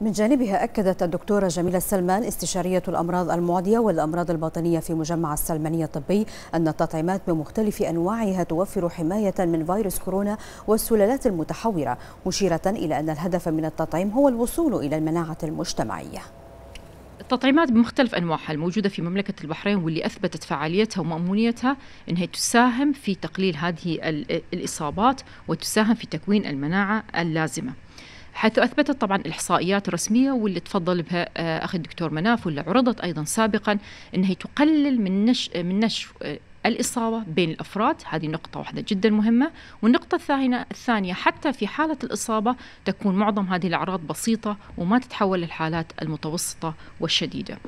من جانبها أكدت الدكتورة جميلة السلمان استشارية الأمراض المعدية والأمراض الباطنية في مجمع السلمانية الطبي أن التطعيمات بمختلف أنواعها توفر حماية من فيروس كورونا والسلالات المتحورة مشيرة إلى أن الهدف من التطعيم هو الوصول إلى المناعة المجتمعية التطعيمات بمختلف انواعها الموجوده في مملكه البحرين واللي اثبتت فعاليتها ومامونيتها انها تساهم في تقليل هذه الاصابات وتساهم في تكوين المناعه اللازمه. حيث أثبتت طبعا الإحصائيات الرسمية واللي تفضل بها آه، أخي الدكتور مناف واللي عرضت أيضا سابقا أنها تقلل من نش من نشف آه، الإصابة بين الأفراد هذه نقطة واحدة جدا مهمة والنقطة الثانية الثانية حتى في حالة الإصابة تكون معظم هذه الأعراض بسيطة وما تتحول للحالات المتوسطة والشديدة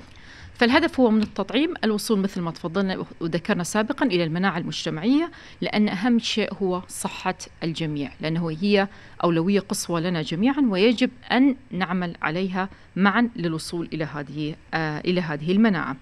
فالهدف هو من التطعيم الوصول مثل ما تفضلنا وذكرنا سابقا الى المناعه المجتمعيه لان اهم شيء هو صحه الجميع لانه هي اولويه قصوى لنا جميعا ويجب ان نعمل عليها معا للوصول الى هذه آه، الى هذه المناعه.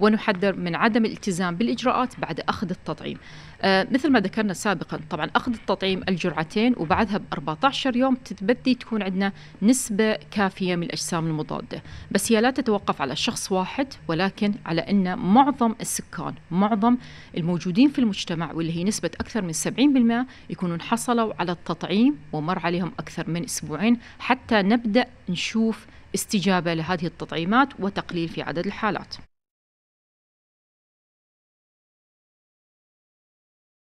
ونحذر من عدم الالتزام بالإجراءات بعد أخذ التطعيم آه، مثل ما ذكرنا سابقا طبعا أخذ التطعيم الجرعتين وبعدها ب 14 يوم تتبدي تكون عندنا نسبة كافية من الأجسام المضادة بس هي لا تتوقف على شخص واحد ولكن على أن معظم السكان معظم الموجودين في المجتمع واللي هي نسبة أكثر من 70% يكونون حصلوا على التطعيم ومر عليهم أكثر من أسبوعين حتى نبدأ نشوف استجابة لهذه التطعيمات وتقليل في عدد الحالات